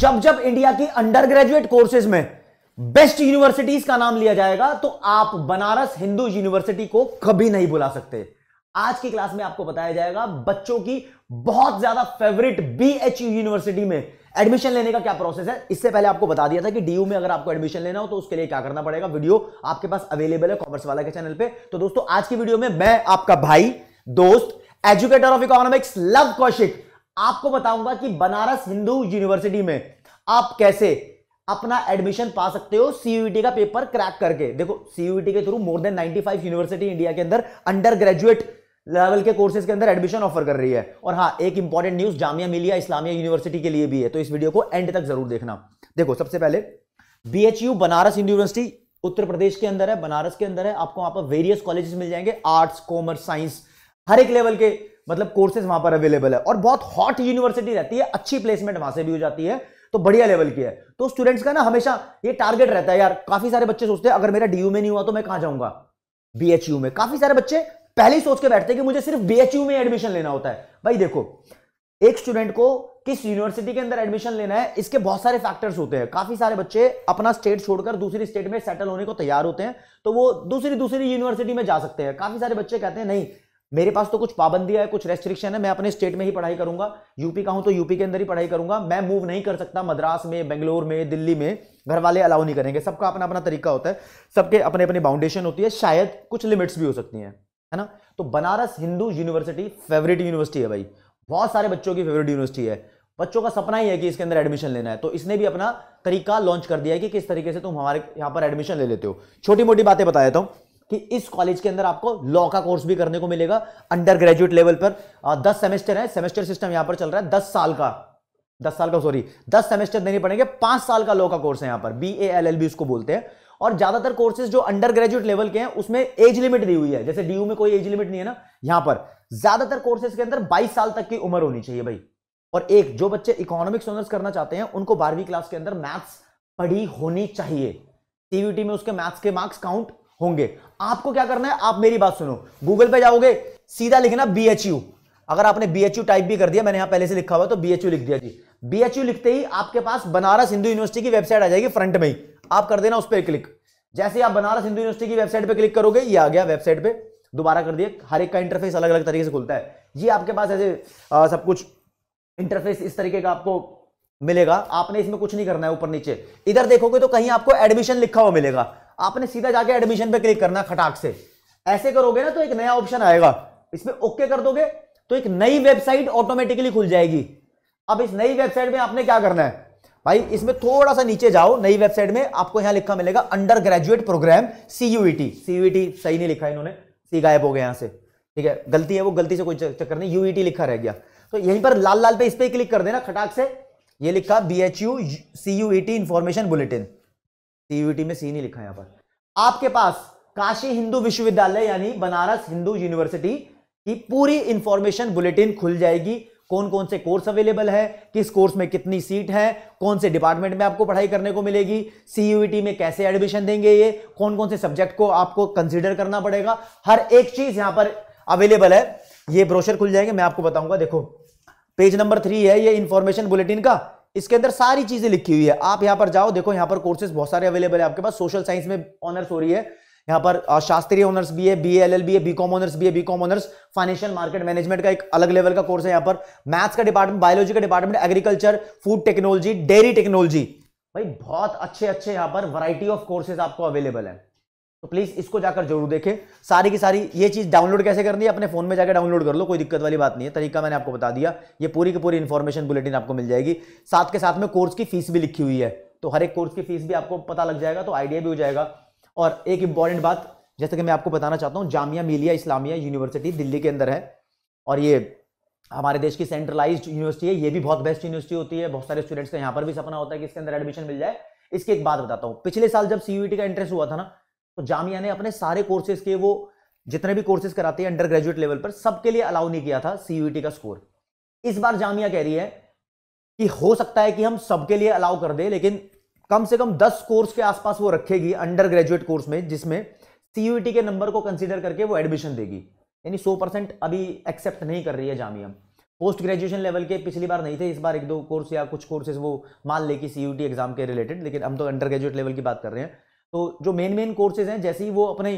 जब जब इंडिया की अंडर ग्रेजुएट कोर्सेज में बेस्ट यूनिवर्सिटीज का नाम लिया जाएगा तो आप बनारस हिंदू यूनिवर्सिटी को कभी नहीं बुला सकते आज की क्लास में आपको बताया जाएगा बच्चों की बहुत ज्यादा फेवरेट बी यूनिवर्सिटी में एडमिशन लेने का क्या प्रोसेस है इससे पहले आपको बता दिया था कि डीयू में अगर आपको एडमिशन लेना हो तो उसके लिए क्या करना पड़ेगा वीडियो आपके पास अवेलेबल है कॉमर्स वाला के चैनल पे तो दोस्तों आज की वीडियो में मैं आपका भाई दोस्त educator of economics Lav Kaushik आपको बताऊंगा कि बनारस हिंदू यूनिवर्सिटी में आप कैसे अपना एडमिशन पा सकते हो सीयूटी e का पेपर क्रैक करके देखो सीयूटी e के through more than 95 university India के अंदर अंडर ग्रेजुएट लेवल के कोर्सेज के अंदर एडमिशन ऑफर कर रही है और हाँ एक इंपॉर्टेंट न्यूज जामिया मिलिया इस्लामिया यूनिवर्सिटी के लिए भी है तो इस वीडियो को एंड तक जरूर देखना देखो सबसे पहले बीएचयू बनारस यूनिवर्सिटी उत्तर प्रदेश के अंदर है बनारस के अंदर है आपको वहां पर वेरियस कॉलेजेस मिल जाएंगे आर्ट्स कॉमर्स साइंस हर एक लेवल के मतलब कोर्सेज वहां पर अवेलेबल है और बहुत हॉट यूनिवर्सिटी रहती है अच्छी प्लेसमेंट वहां से भी हो जाती है तो बढ़िया लेवल की है तो स्टूडेंट्स का ना हमेशा ये टारगेट रहता है यार काफी सारे बच्चे सोचते हैं अगर मेरा डीयू में नहीं हुआ तो मैं कहां जाऊंगा बीएचयू में काफी सारे बच्चे पहले ही सोच के बैठते हैं कि मुझे सिर्फ बीएचयू में एडमिशन लेना होता है भाई देखो एक स्टूडेंट को किस यूनिवर्सिटी के अंदर एडमिशन लेना है इसके बहुत सारे फैक्टर्स होते हैं काफी सारे बच्चे अपना स्टेट छोड़कर दूसरी स्टेट में सेटल होने को तैयार होते हैं तो वो दूसरी दूसरी यूनिवर्सिटी में जा सकते हैं काफी सारे बच्चे कहते हैं नहीं मेरे पास तो कुछ पाबंदियां है कुछ रेस्ट्रिक्शन है मैं अपने स्टेट में ही पढ़ाई करूंगा यूपी का हूं तो यूपी के अंदर ही पढ़ाई करूंगा मैं मूव नहीं कर सकता मद्रास में बेंगलोर में दिल्ली में घर वाले अलाउ नहीं करेंगे सबका अपना अपना तरीका होता है सबके अपने अपने बाउंडेशन होती है शायद कुछ लिमिट्स भी हो सकती हैं है ना तो Banaras Hindu university favourite university है भाई बहुत सारे बच्चों की फेवरेट यूनिवर्सिटी है बच्चों का सपना ही है कि इसके अंदर एडमिशन लेना है तो इसने भी अपना तरीका लॉन्च कर दिया है कि किस तरीके से तुम हमारे यहाँ पर एडमिशन ले लेते हो छोटी मोटी बातें बता देता हूँ कि इस कॉलेज के अंदर आपको लॉ का कोर्स भी करने को मिलेगा अंडर ग्रेजुएट लेवल पर दस सेमेस्टर है सेमेस्टर सिस्टम यहां पर चल रहा है दस साल का दस साल का सॉरी दस सेमेस्टर देने पड़ेंगे पांच साल का लॉ का कोर्स है यहां पर B A L L B उसको बोलते हैं और ज्यादातर कोर्सेज जो अंडर ग्रेजुएट लेवल के हैं उसमें एज लिमिट दी हुई है जैसे डी में कोई एज लिमिट नहीं है ना यहां पर ज्यादातर कोर्सेज के अंदर बाईस साल तक की उम्र होनी चाहिए भाई और एक जो बच्चे इकोनॉमिक्स ऑनर्स करना चाहते हैं उनको बारहवीं क्लास के अंदर मैथ्स पढ़ी होनी चाहिए टीवीटी में उसके मैथ्स के मार्क्स काउंट होंगे आपको क्या करना है आप मेरी बात सुनो गूगल पे जाओगे सीधा लिखना बी अगर आपने बी टाइप भी कर दिया मैंने यहां पहले से लिखा हुआ तो बी लिख दिया जी बी लिखते ही आपके पास बनारस हिंदू यूनिवर्सिटी की वेबसाइट आ जाएगी फ्रंट में ही आप कर देना उस पर क्लिक जैसे आप बनारस हिंदू यूनिवर्सिटी की वेबसाइट पर क्लिक करोगे ये आ गया वेबसाइट पर दोबारा कर दिया हर एक का इंटरफेस अलग अलग तरीके से खुलता है ये आपके पास ऐसे आ, सब कुछ इंटरफेस इस तरीके का आपको मिलेगा आपने इसमें कुछ नहीं करना है ऊपर नीचे इधर देखोगे तो कहीं आपको एडमिशन लिखा हुआ मिलेगा आपने सीधा जाके एडमिशन पे क्लिक करना खटाक से ऐसे करोगे ना तो एक नया ऑप्शन आएगा इसमें ओके कर दोगे तो एक नई वेबसाइट ऑटोमेटिकली खुल जाएगी अब इस नई वेबसाइट में आपने क्या करना है भाई इसमें थोड़ा सा नीचे जाओ नई वेबसाइट में आपको यहां लिखा मिलेगा undergraduate programme CUET CUET सही नहीं लिखा इन्होंने सी गायब हो गया यहां से ठीक है गलती है वो गलती से कोई चक्कर नहीं यूईटी e लिखा रह गया तो यहीं पर लाल लाल पे इस पर क्लिक कर देना खटाक से ये लिखा B H U C U E T information bulletin CUT में सी नहीं लिखा यहां पर आपके पास काशी हिंदू विश्वविद्यालय यानी बनारस हिंदू यूनिवर्सिटी की पूरी इंफॉर्मेशन बुलेटिन खुल जाएगी कौन कौन से कोर्स अवेलेबल है किस कोर्स में कितनी सीट है कौन से डिपार्टमेंट में आपको पढ़ाई करने को मिलेगी सीयूटी e में कैसे एडमिशन देंगे ये कौन कौन से सब्जेक्ट को आपको कंसिडर करना पड़ेगा हर एक चीज यहां पर अवेलेबल है ये ब्रोशर खुल जाएंगे मैं आपको बताऊंगा देखो पेज नंबर थ्री है ये इंफॉर्मेशन बुलेटिन का इसके अंदर सारी चीजें लिखी हुई है आप यहां पर जाओ देखो यहां पर कोर्सेज बहुत सारे अवेलेबल है आपके पास सोशल साइंस में ऑनर्स हो रही है यहाँ पर शास्त्रीय ऑनर्स भी है बी एल एल बी है बी कॉम ऑनर्स भी है B com honours financial market management का एक अलग लेवल का कोर्स है यहाँ पर मैथ्स का डिपार्टमेंट बायोलॉजी का department agriculture food technology dairy technology भाई बहुत अच्छे अच्छे यहाँ पर वराइटी ऑफ कोर्सेज आपको अवेलेबल है तो प्लीज इसको जाकर जरूर देखें सारी की सारी ये चीज डाउनलोड कैसे करनी है अपने फोन में जाकर डाउनलोड कर लो कोई दिक्कत वाली बात नहीं है तरीका मैंने आपको बता दिया ये पूरी की पूरी इन्फॉर्मेशन बुलेटिन आपको मिल जाएगी साथ के साथ में कोर्स की फीस भी लिखी हुई है तो हर एक कोर्स की फीस भी आपको पता लग जाएगा तो आइडिया भी हो जाएगा और एक इंपॉर्टेंट बात जैसे कि मैं आपको बताना चाहता हूँ जामिया मिलिया इस्लामिया यूनिवर्सिटी दिल्ली के अंदर है और ये हमारे देश की सेंट्रलाइज यूनिवर्सिटी है ये भी बहुत बेस्ट यूनिवर्सिटी होती है बहुत सारे स्टूडेंट्स का यहाँ पर भी सपना होता है कि इसके अंदर एडमिशन मिल जाए इसकी एक बात बताता हूँ पिछले साल जब सीयूटी e का एंट्रेंस हुआ था ना तो जामिया ने अपने सारे कोर्सेज के वो जितने भी कोर्सेज कराते हैं अंडर ग्रेजुएट लेवल पर सबके लिए अलाउ नहीं किया था सीयूटी e का स्कोर इस बार जामिया कह रही है कि हो सकता है कि हम सबके लिए अलाउ कर दे लेकिन कम से कम दस कोर्स के आसपास वो रखेगी अंडर ग्रेजुएट कोर्स में जिसमें सीयूटी e के नंबर को कंसिडर करके वो एडमिशन देगी यानी सौ परसेंट अभी एक्सेप्ट नहीं कर रही है जामिया पोस्ट ग्रेजुएशन लेवल के पिछली बार नहीं थे इस बार एक दो कोर्स या कुछ कोर्सेज वो मान ले कि सीयूटी एग्जाम e के रिलेटेड लेकिन हम तो अंडर ग्रेजुएट लेवल की बात कर रहे हैं तो जो मेन मेन कोर्सेज हैं जैसे ही वो अपने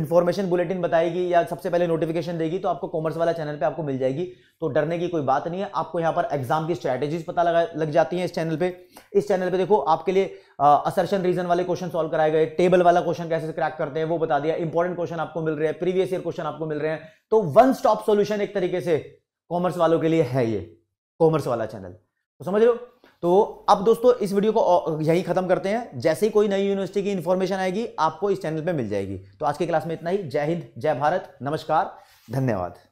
इन्फॉर्मेशन बुलेटिन बताएगी या सबसे पहले नोटिफिकेशन देगी तो आपको कॉमर्स वाला चैनल पे आपको मिल जाएगी तो डरने की कोई बात नहीं है आपको यहाँ पर एग्जाम की स्ट्रैटेजीज पता लगा लग जाती हैं इस चैनल पे इस चैनल पे देखो आपके लिए असर्शन रीजन वाले क्वेश्चन सॉल्व कराए गए टेबल वाला क्वेश्चन कैसे क्रैक करते हैं वो बता दिया इंपॉर्टेंट क्वेश्चन आपको मिल रहे हैं प्रीवियस ईयर क्वेश्चन आपको मिल रहे हैं तो वन स्टॉप सोल्यूशन एक तरीके से कॉमर्स वालों के लिए है ये कॉमर्स वाला चैनल तो समझ लो तो अब दोस्तों इस वीडियो को यही खत्म करते हैं जैसे ही कोई नई यूनिवर्सिटी की इन्फॉर्मेशन आएगी आपको इस चैनल पे मिल जाएगी तो आज की क्लास में इतना ही जय हिंद जय भारत नमस्कार धन्यवाद